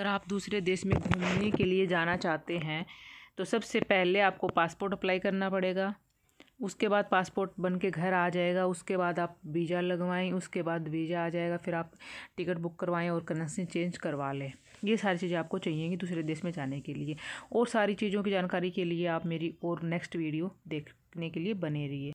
अगर आप दूसरे देश में घूमने के लिए जाना चाहते हैं तो सबसे पहले आपको पासपोर्ट अप्लाई करना पड़ेगा उसके बाद पासपोर्ट बन के घर आ जाएगा उसके बाद आप वीज़ा लगवाएं उसके बाद वीज़ा आ जाएगा फिर आप टिकट बुक करवाएं और करेंसी चेंज करवा लें ये सारी चीज़ें आपको चाहिएगी दूसरे देश में जाने के लिए और सारी चीज़ों की जानकारी के लिए आप मेरी और नेक्स्ट वीडियो देखने के लिए बने रहिए